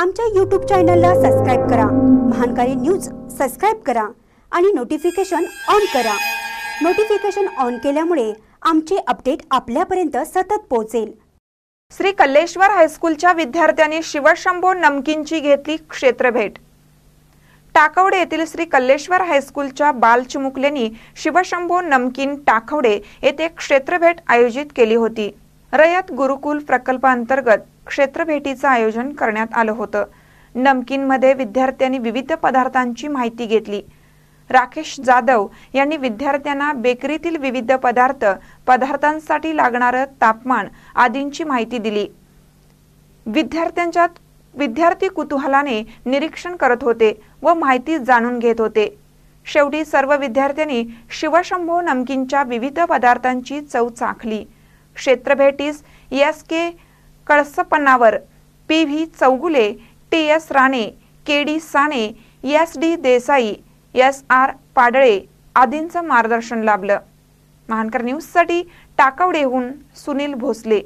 आमच्या यूट्यूब चॅनलला सबस्क्राईब करा महानकारी न्यूज सबस्क्राईब करा आणि नोटिफिकेशन ऑन करा नोटिफिकेशन ऑन केल्यामुळे आमचे अपडेट आपल्यापर्यंत सतत पोहोचेल श्री कल्लेश्वर हायस्कूलच्या विद्यार्थ्यांनी शिवशंभो नमकीनची घेतली क्षेत्रभेट टाकवडे येथील श्री कल्लेश्वर हायस्कूलच्या बाल चिमुकल्यांनी शिवशंभो नमकीन टाकवडे येथे क्षेत्रभेट आयोजित केली होती रयत गुरुकुल अंतर्गत क्षेत्रभेटीचं आयोजन करण्यात आलं होतं नमकीनमध्ये विद्यार्थ्यांनी विविध पदार्थांची माहिती घेतली राकेश जाधव यांनी विद्यार्थ्यांना बेकरीतील विविध पदार्थ पदार्थांसाठी लागणारं तापमान आदींची माहिती दिली विद्यार्थ्यांच्या विद्यार्थी कुतूहलाने निरीक्षण करत होते व माहिती जाणून घेत होते शेवटी सर्व विद्यार्थ्यांनी शिवशंभो नमकीनच्या विविध पदार्थांची चव चाखली क्षेत्रभेटीस एस के कळसपणावर P V Chougule T S Rane K D Sane S D Desai S R Padale आदींचं मार्गदर्शन लाभलं महानकर न्यूजसाठी टाकवडेहून सुनील भोसले